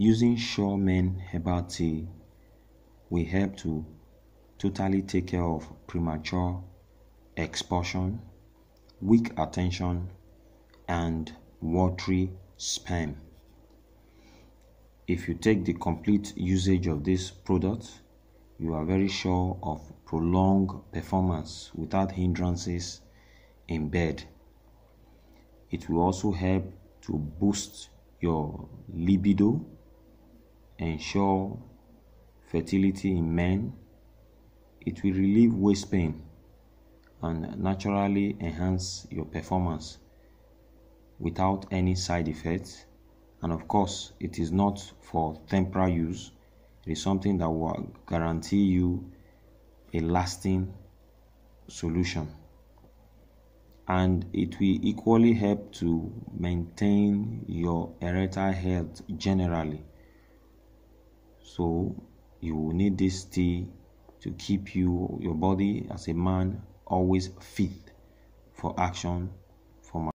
Using Shoremen herbal tea will help to totally take care of premature expulsion, weak attention, and watery sperm. If you take the complete usage of this product, you are very sure of prolonged performance without hindrances in bed. It will also help to boost your libido ensure fertility in men, it will relieve waist pain and naturally enhance your performance without any side effects. And of course, it is not for temporary use, it is something that will guarantee you a lasting solution. And it will equally help to maintain your erectile health generally so you will need this tea to keep you your body as a man always fit for action